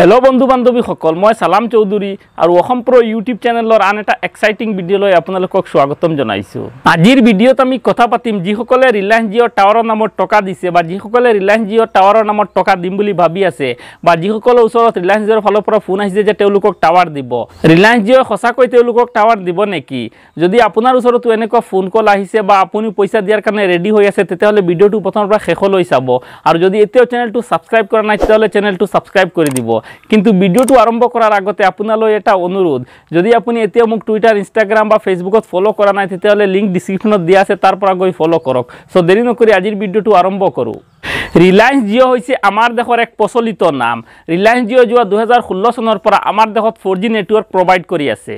hello' বন্ধু বান্ধৱীসকল মই চালাম চৌধুৰী আৰু অসম প্ৰ ইউটিউব চেনেলৰ আন এটা এক্সাইটিং ভিডিঅ'লৈ আপোনালোকক স্বাগতম জনাইছোঁ আজিৰ ভিডিঅ'ত আমি কথা পাতিম যিসকলে ৰিলায়েন্স জিঅ' টাৱাৰৰ নামত টকা দিছে বা যিসকলে ৰিলায়েন্স জিঅ' টাৱাৰৰ নামত টকা দিম বুলি ভাবি আছে বা যিসকলৰ ওচৰত ৰিলায়েন্স জিঅ'ৰ ফালৰ পৰা ফোন আহিছে যে তেওঁলোকক টাৱাৰ দিব ৰিলায়েন্স জিঅ'ই সঁচাকৈ তেওঁলোকক টাৱাৰ দিব নেকি যদি আপোনাৰ ওচৰতো এনেকুৱা ফোন কল আহিছে বা আপুনি পইচা দিয়াৰ কাৰণে ৰেডি হৈ আছে তেতিয়াহ'লে ভিডিঅ'টো প্ৰথমৰ পৰা শেষলৈ চাব আৰু যদি এতিয়াও চেনেলটো ছাবস্ক্ৰাইব কৰা নাই তেতিয়াহ'লে চেনেলটো ছাবস্ক্ৰাইব কৰি দিব কিন্তু ভিডিওটো আৰম্ভ কৰাৰ আগতে আপোনালৈ এটা অনুৰোধ যদি আপুনি এতিয়াও মোক টুইটাৰ ইনষ্টাগ্ৰাম বা ফেচবুকত ফ'ল' কৰা নাই তেতিয়াহ'লে লিংক ডিছক্ৰিপশ্যনত দিয়া আছে তাৰ পৰা গৈ ফ'ল' কৰক চ' দেৰি নকৰি আজিৰ ভিডিঅ'টো আৰম্ভ কৰোঁ ৰিলায়েন্স জিঅ' হৈছে আমাৰ দেশৰ এক প্ৰচলিত নাম ৰিলায়েন্স জিঅ' যোৱা দুহেজাৰ ষোল্ল চনৰ পৰা আমাৰ দেশত ফ'ৰ জি নেটৱৰ্ক প্ৰভাইড কৰি আছে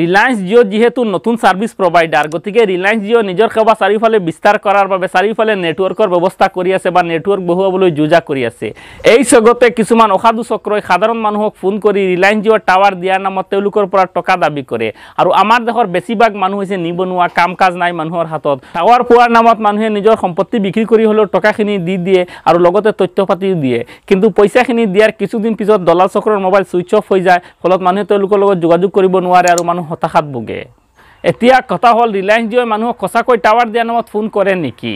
ৰিলায়েন্স জিঅ' যিহেতু নতুন ছাৰ্ভিচ প্ৰভাইডাৰ গতিকে ৰিলায়েন্স জিঅ' নিজৰ সেৱা চাৰিওফালে বিস্তাৰ কৰাৰ বাবে চাৰিওফালে নেটৱৰ্কৰ ব্যৱস্থা কৰি আছে বা নেটৱৰ্ক বহুৱাবলৈ যুঁজা কৰি আছে এই চগতে কিছুমান অসাধু চক্ৰই সাধাৰণ মানুহক ফোন কৰি ৰিলায়েন্স জিঅ'ৰ টাৱাৰ দিয়াৰ নামত তেওঁলোকৰ পৰা টকা দাবী কৰে আৰু আমাৰ দেশৰ বেছিভাগ মানুহ হৈছে নিবনুৱা কাম কাজ নাই মানুহৰ হাতত টাৱাৰ পোৱাৰ নামত মানুহে নিজৰ সম্পত্তি বিক্ৰী কৰি হ'লেও টকাখিনি দি দিয়ে আৰু লগতে তথ্য পাতিও দিয়ে কিন্তু পইচাখিনি দিয়াৰ কিছুদিন পিছত দলাল চক্ৰৰ মোবাইল ছুইচ অফ হৈ যায় ফলত মানুহে তেওঁলোকৰ লগত যোগাযোগ কৰিব নোৱাৰে আৰু মানুহ মানুহ হতাশাত ভোগে এতিয়া কথা হ'ল ৰিলায়েঞ্চ জিঅ'ই মানুহক সঁচাকৈ টাৱাৰ দিয়া নামত ফোন কৰে নেকি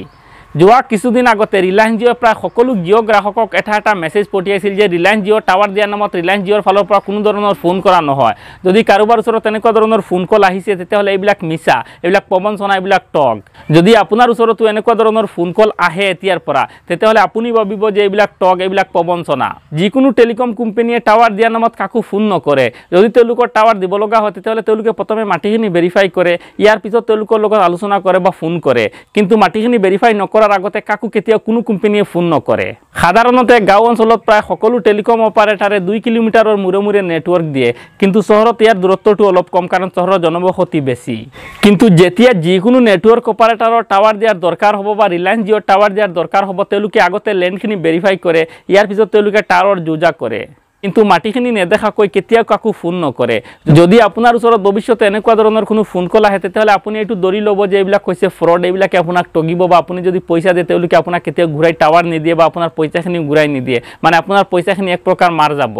যোৱা কিছুদিন আগতে ৰিলায়েন্স জিঅ'ৰ প্ৰায় সকলো জিঅ' গ্ৰাহকক এটা এটা মেছেজ পঠিয়াইছিল যে ৰিলায়েন্স জিঅ'ৰ টাৱাৰ দিয়াৰ নামত ৰিলায়েন্স জিঅ'ৰ ফালৰ পৰা কোনো ধৰণৰ ফোন কৰা নহয় যদি কাৰোবাৰ ওচৰত তেনেকুৱা ধৰণৰ ফোন কল আহিছে তেতিয়াহ'লে এইবিলাক মিছা এইবিলাক প্ৰবঞ্চনা এইবিলাক টক যদি আপোনাৰ ওচৰতো এনেকুৱা ধৰণৰ ফোন কল আহে এতিয়াৰ পৰা তেতিয়াহ'লে আপুনি ভাবিব যে এইবিলাক টক এইবিলাক প্ৰবঞ্চনা যিকোনো টেলিকম কোম্পেনীয়ে টাৱাৰ দিয়াৰ নামত কাকো ফোন নকৰে যদি তেওঁলোকৰ টাৱাৰ দিব লগা হয় তেতিয়াহ'লে তেওঁলোকে প্ৰথমে মাটিখিনি ভেৰিফাই কৰে ইয়াৰ পিছত তেওঁলোকৰ লগত আলোচনা কৰে বা ফোন কৰে কিন্তু মাটিখিনি ভেৰিফাই নকৰে কৰাৰ আগতে কাকো কেতিয়াও কোনো কোম্পানীয়ে ফোন নকৰে সাধাৰণতে গাঁও অঞ্চলত প্ৰায় সকলো টেলিকম অপাৰেটৰে দুই কিলোমিটাৰৰ মূৰে মূৰে নেটৱৰ্ক দিয়ে কিন্তু চহৰত ইয়াৰ দূৰত্বটো অলপ কম কাৰণ চহৰৰ জনবসতি বেছি কিন্তু যেতিয়া যিকোনো নেটৱৰ্ক অপাৰেটৰৰ টাৱাৰ দিয়াৰ দৰকাৰ হ'ব বা ৰিলায়েন্স জিঅ'ৰ টাৱাৰ দিয়াৰ দৰকাৰ হ'ব তেওঁলোকে আগতে লেণ্ডখিনি ভেৰিফাই কৰে ইয়াৰ পিছত তেওঁলোকে টাৱাৰৰ যোজা জা কৰে কিন্তু মাটিখিনি নেদেখাকৈ কেতিয়াও কাকো ফোন নকৰে যদি আপোনাৰ ওচৰত ভৱিষ্যতে এনেকুৱা ধৰণৰ কোনো ফোন কল আহে তেতিয়াহ'লে আপুনি এইটো দৰি ল'ব যে এইবিলাক কৈছে ফ্ৰড এইবিলাকে আপোনাক টগিব বা আপুনি যদি পইচা দিয়ে তেওঁলোকে আপোনাক কেতিয়াও ঘূৰাই টাৱাৰ নিদিয়ে বা আপোনাৰ পইচাখিনি ঘূৰাই নিদিয়ে মানে আপোনাৰ পইচাখিনি এক প্ৰকাৰ মাৰ যাব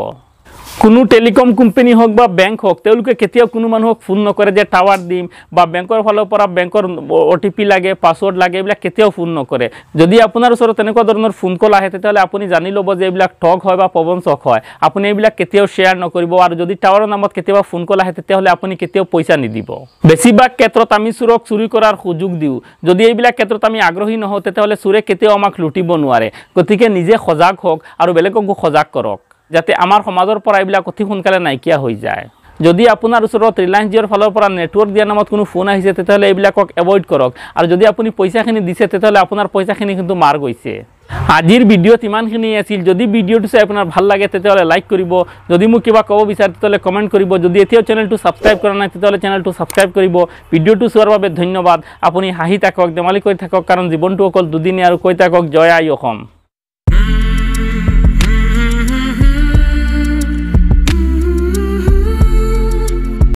কোনো টেলিকম কোম্পানী হওক বা বেংক হওক তেওঁলোকে কেতিয়াও কোনো মানুহক ফোন নকৰে যে টাৱাৰ দিম বা বেংকৰ ফালৰ পৰা বেংকৰ অ' টি পি লাগে পাছৱৰ্ড লাগে এইবিলাক কেতিয়াও ফোন নকৰে যদি আপোনাৰ ওচৰত তেনেকুৱা ধৰণৰ ফোন কল আহে তেতিয়াহ'লে আপুনি জানি ল'ব যে এইবিলাক ঠগ হয় বা প্ৰবঞ্চক হয় আপুনি এইবিলাক কেতিয়াও শ্বেয়াৰ নকৰিব আৰু যদি টাৱাৰৰ নামত কেতিয়াবা ফোন কল আহে তেতিয়াহ'লে আপুনি কেতিয়াও পইচা নিদিব বেছিভাগ ক্ষেত্ৰত আমি চোৰক চুৰি কৰাৰ সুযোগ দিওঁ যদি এইবিলাক ক্ষেত্ৰত আমি আগ্ৰহী নহওঁ তেতিয়াহ'লে চোৰে কেতিয়াও আমাক লুটিব নোৱাৰে গতিকে নিজে সজাগ হওক আৰু বেলেগকো সজাগ কৰক যাতে আমাৰ সমাজৰ পৰা এইবিলাক অতি সোনকালে নাইকিয়া হৈ যায় যদি আপোনাৰ ওচৰত ৰিলায়েন্স জিঅ'ৰ ফালৰ পৰা নেটৱৰ্ক দিয়া নামত কোনো ফোন আহিছে তেতিয়াহ'লে এইবিলাকক এভইড কৰক আৰু যদি আপুনি পইচাখিনি দিছে তেতিয়াহ'লে আপোনাৰ পইচাখিনি কিন্তু মাৰ গৈছে আজিৰ ভিডিঅ'ত ইমানখিনি আছিল যদি ভিডিঅ'টো চাই আপোনাৰ ভাল লাগে তেতিয়াহ'লে লাইক কৰিব যদি মোক কিবা ক'ব বিচাৰে তেতিয়াহ'লে কমেণ্ট কৰিব যদি এতিয়াও চেনেলটো ছাবস্ক্ৰাইব কৰা নাই তেতিয়াহ'লে চেনেলটো ছাবস্ক্ৰাইব কৰিব ভিডিঅ'টো চোৱাৰ বাবে ধন্যবাদ আপুনি হাঁহি থাকক ধেমালি কৰি থাকক কাৰণ জীৱনটো অকল দুদিনীয়া আৰু কৈ থাকক জয় আই অসম